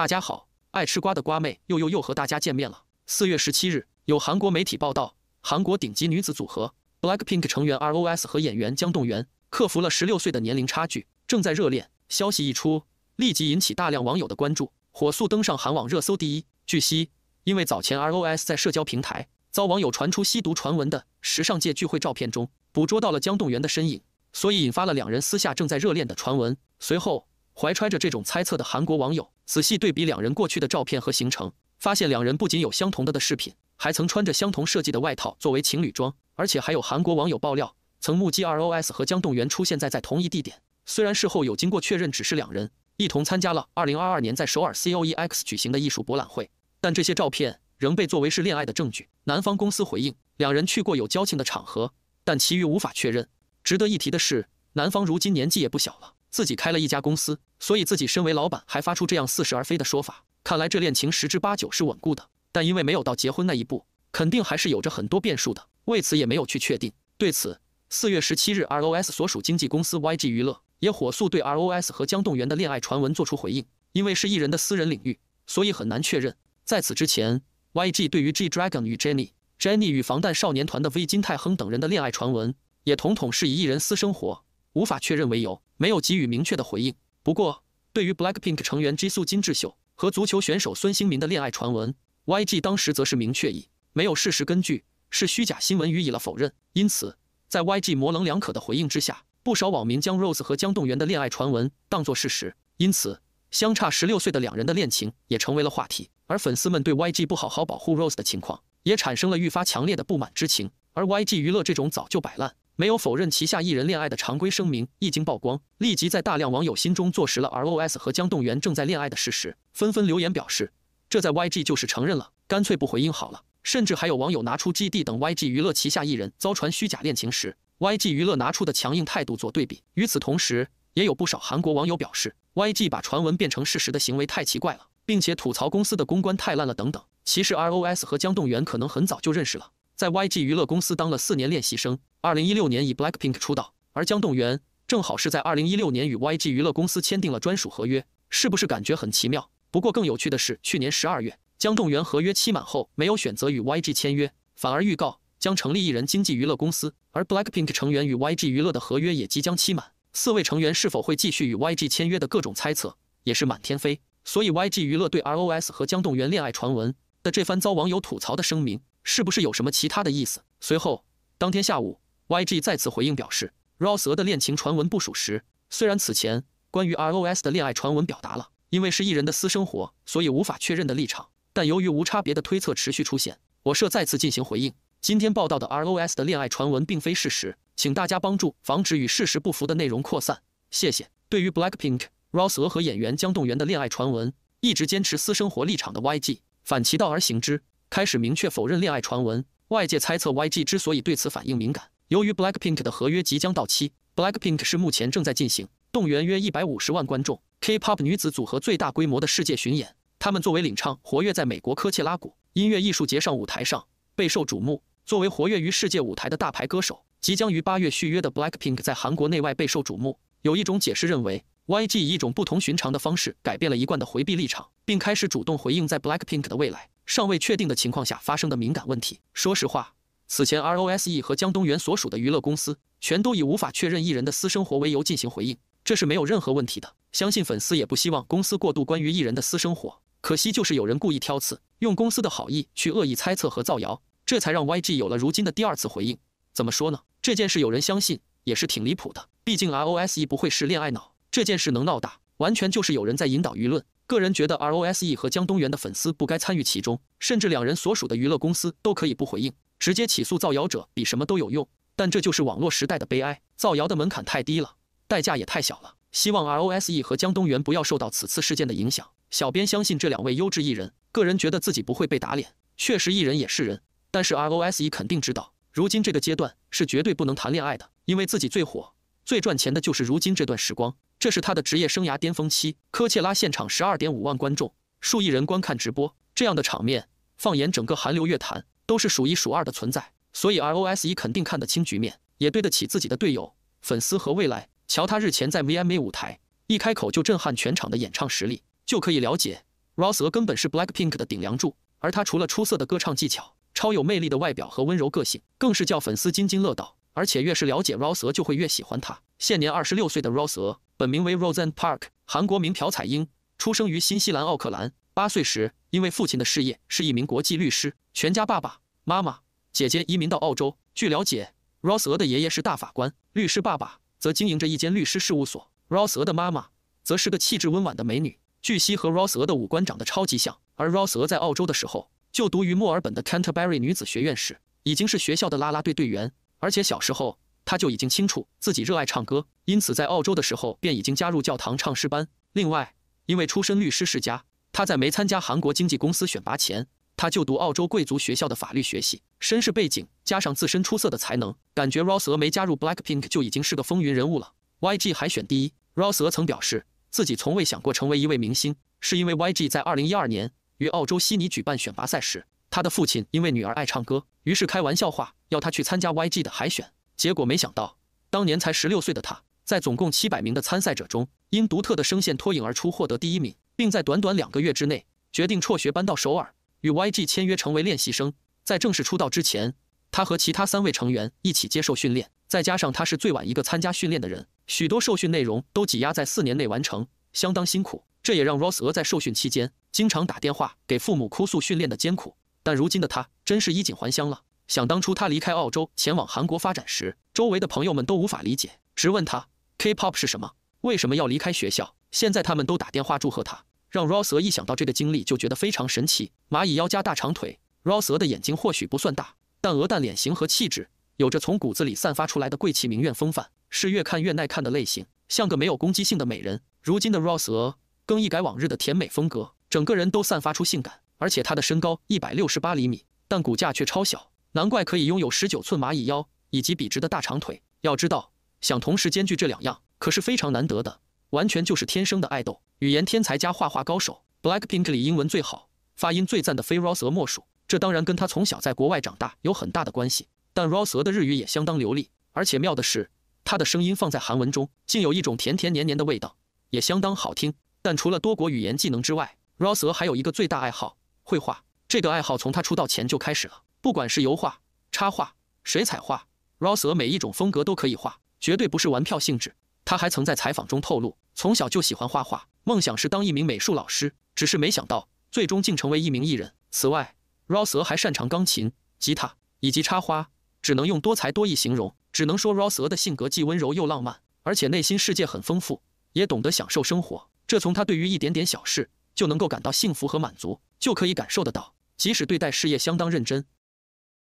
大家好，爱吃瓜的瓜妹又又又和大家见面了。四月十七日，有韩国媒体报道，韩国顶级女子组合 Blackpink 成员 R.O.S 和演员姜栋元克服了十六岁的年龄差距，正在热恋。消息一出，立即引起大量网友的关注，火速登上韩网热搜第一。据悉，因为早前 R.O.S 在社交平台遭网友传出吸毒传闻的时尚界聚会照片中捕捉到了姜栋元的身影，所以引发了两人私下正在热恋的传闻。随后，怀揣着这种猜测的韩国网友。仔细对比两人过去的照片和行程，发现两人不仅有相同的的饰品，还曾穿着相同设计的外套作为情侣装，而且还有韩国网友爆料曾目击 R O S 和姜栋元出现在在同一地点。虽然事后有经过确认，只是两人一同参加了2022年在首尔 C O E X 举行的艺术博览会，但这些照片仍被作为是恋爱的证据。男方公司回应，两人去过有交情的场合，但其余无法确认。值得一提的是，男方如今年纪也不小了。自己开了一家公司，所以自己身为老板还发出这样似是而非的说法，看来这恋情十之八九是稳固的，但因为没有到结婚那一步，肯定还是有着很多变数的，为此也没有去确定。对此，四月十七日，R O S 所属经纪公司 Y G 娱乐也火速对 R O S 和姜栋元的恋爱传闻做出回应，因为是艺人的私人领域，所以很难确认。在此之前，Y G 对于 G Dragon 与 j e n n y j e n n y 与防弹少年团的 V、金泰亨等人的恋爱传闻，也统统是以艺人私生活无法确认为由。没有给予明确的回应。不过，对于 Blackpink 成员 Jisoo 金智秀和足球选手孙兴民的恋爱传闻，YG 当时则是明确以没有事实根据，是虚假新闻，予以了否认。因此，在 YG 模棱两可的回应之下，不少网民将 Rose 和姜栋元的恋爱传闻当作事实。因此，相差十六岁的两人的恋情也成为了话题。而粉丝们对 YG 不好好保护 Rose 的情况，也产生了愈发强烈的不满之情。而 YG 娱乐这种早就摆烂。没有否认旗下艺人恋爱的常规声明一经曝光，立即在大量网友心中坐实了 R O S 和姜栋元正在恋爱的事实，纷纷留言表示，这在 Y G 就是承认了，干脆不回应好了。甚至还有网友拿出 G D 等 Y G 娱乐旗下艺人遭传虚假恋情时，Y G 娱乐拿出的强硬态度做对比。与此同时，也有不少韩国网友表示，Y G 把传闻变成事实的行为太奇怪了，并且吐槽公司的公关太烂了等等。其实 R O S 和姜栋元可能很早就认识了。在 YG 娱乐公司当了四年练习生，2016年以 Blackpink 出道，而姜栋元正好是在2016年与 YG 娱乐公司签订了专属合约，是不是感觉很奇妙？不过更有趣的是，去年12月，姜栋元合约期满后没有选择与 YG 签约，反而预告将成立艺人经纪娱乐公司，而 Blackpink 成员与 YG 娱乐的合约也即将期满，四位成员是否会继续与 YG 签约的各种猜测也是满天飞。所以 YG 娱乐对 ROS 和姜栋元恋爱传闻的这番遭网友吐槽的声明。是不是有什么其他的意思？随后，当天下午，YG 再次回应表示，ROS 的恋情传闻不属实。虽然此前关于 ROS 的恋爱传闻表达了因为是艺人的私生活，所以无法确认的立场，但由于无差别的推测持续出现，我社再次进行回应。今天报道的 ROS 的恋爱传闻并非事实，请大家帮助防止与事实不符的内容扩散，谢谢。对于 BLACKPINK、ROS 和演员姜栋元的恋爱传闻，一直坚持私生活立场的 YG 反其道而行之。开始明确否认恋爱传闻，外界猜测 YG 之所以对此反应敏感，由于 Blackpink 的合约即将到期。Blackpink 是目前正在进行动员约一百五十万观众 K-pop 女子组合最大规模的世界巡演，她们作为领唱活跃在美国科切拉谷音乐艺术节上，舞台上备受瞩目。作为活跃于世界舞台的大牌歌手，即将于八月续约的 Blackpink 在韩国内外备受瞩目。有一种解释认为，YG 以一种不同寻常的方式改变了一贯的回避立场，并开始主动回应在 Blackpink 的未来。尚未确定的情况下发生的敏感问题。说实话，此前 R O S E 和江东元所属的娱乐公司全都以无法确认艺人的私生活为由进行回应，这是没有任何问题的。相信粉丝也不希望公司过度关于艺人的私生活。可惜就是有人故意挑刺，用公司的好意去恶意猜测和造谣，这才让 Y G 有了如今的第二次回应。怎么说呢？这件事有人相信也是挺离谱的。毕竟 R O S E 不会是恋爱脑，这件事能闹大，完全就是有人在引导舆论。个人觉得，R O S E 和姜东元的粉丝不该参与其中，甚至两人所属的娱乐公司都可以不回应，直接起诉造谣者，比什么都有用。但这就是网络时代的悲哀，造谣的门槛太低了，代价也太小了。希望 R O S E 和姜东元不要受到此次事件的影响。小编相信这两位优质艺人，个人觉得自己不会被打脸。确实，艺人也是人，但是 R O S E 肯定知道，如今这个阶段是绝对不能谈恋爱的，因为自己最火、最赚钱的就是如今这段时光。这是他的职业生涯巅峰期，科切拉现场十二点五万观众，数亿人观看直播，这样的场面，放眼整个韩流乐坛都是数一数二的存在。所以 R O S E 肯定看得清局面，也对得起自己的队友、粉丝和未来。瞧他日前在 V M A 舞台一开口就震撼全场的演唱实力，就可以了解 R O S E 根本是 Black Pink 的顶梁柱。而他除了出色的歌唱技巧、超有魅力的外表和温柔个性，更是叫粉丝津津乐道。而且越是了解 R O S E，就会越喜欢他。现年二十六岁的 R O S E。本名为 Roseanne Park，韩国名朴彩英，出生于新西兰奥克兰。八岁时，因为父亲的事业是一名国际律师，全家（爸爸、妈妈、姐姐）移民到澳洲。据了解，Rose 的爷爷是大法官，律师爸爸则经营着一间律师事务所。Rose 的妈妈则是个气质温婉的美女，据悉和 Rose 的五官长得超级像。而 Rose 在澳洲的时候，就读于墨尔本的 Canterbury 女子学院时，已经是学校的啦啦队队员，而且小时候。他就已经清楚自己热爱唱歌，因此在澳洲的时候便已经加入教堂唱诗班。另外，因为出身律师世家，他在没参加韩国经纪公司选拔前，他就读澳洲贵族学校的法律学系。身世背景加上自身出色的才能，感觉 Rose 没加入 Blackpink 就已经是个风云人物了。YG 海选第一，Rose 娥曾表示自己从未想过成为一位明星，是因为 YG 在二零一二年于澳洲悉尼举办选拔赛时，他的父亲因为女儿爱唱歌，于是开玩笑话要他去参加 YG 的海选。结果没想到，当年才十六岁的他，在总共七百名的参赛者中，因独特的声线脱颖而出，获得第一名，并在短短两个月之内决定辍学，搬到首尔，与 YG 签约，成为练习生。在正式出道之前，他和其他三位成员一起接受训练，再加上他是最晚一个参加训练的人，许多受训内容都挤压在四年内完成，相当辛苦。这也让 r o s 娥在受训期间经常打电话给父母哭诉训练的艰苦。但如今的他，真是衣锦还乡了。想当初，他离开澳洲前往韩国发展时，周围的朋友们都无法理解，直问他 K-pop 是什么，为什么要离开学校。现在他们都打电话祝贺他，让 Rose 一想到这个经历就觉得非常神奇。蚂蚁腰加大长腿，r o s e 的眼睛或许不算大，但鹅蛋脸型和气质有着从骨子里散发出来的贵气名媛风范，是越看越耐看的类型，像个没有攻击性的美人。如今的 Rose 更一改往日的甜美风格，整个人都散发出性感，而且她的身高一百六十八厘米，但骨架却超小。难怪可以拥有十九寸蚂蚁腰以及笔直的大长腿。要知道，想同时兼具这两样可是非常难得的，完全就是天生的爱豆。语言天才加画画高手，Blackpink 里英文最好、发音最赞的非 Rose 莫属。这当然跟他从小在国外长大有很大的关系。但 Rose 的日语也相当流利，而且妙的是，她的声音放在韩文中竟有一种甜甜黏黏的味道，也相当好听。但除了多国语言技能之外，Rose 还有一个最大爱好——绘画。这个爱好从他出道前就开始了。不管是油画、插画、水彩画，Rose 每一种风格都可以画，绝对不是玩票性质。他还曾在采访中透露，从小就喜欢画画，梦想是当一名美术老师，只是没想到最终竟成为一名艺人。此外，Rose 还擅长钢琴、吉他以及插花，只能用多才多艺形容。只能说 Rose 的性格既温柔又浪漫，而且内心世界很丰富，也懂得享受生活。这从他对于一点点小事就能够感到幸福和满足，就可以感受得到。即使对待事业相当认真。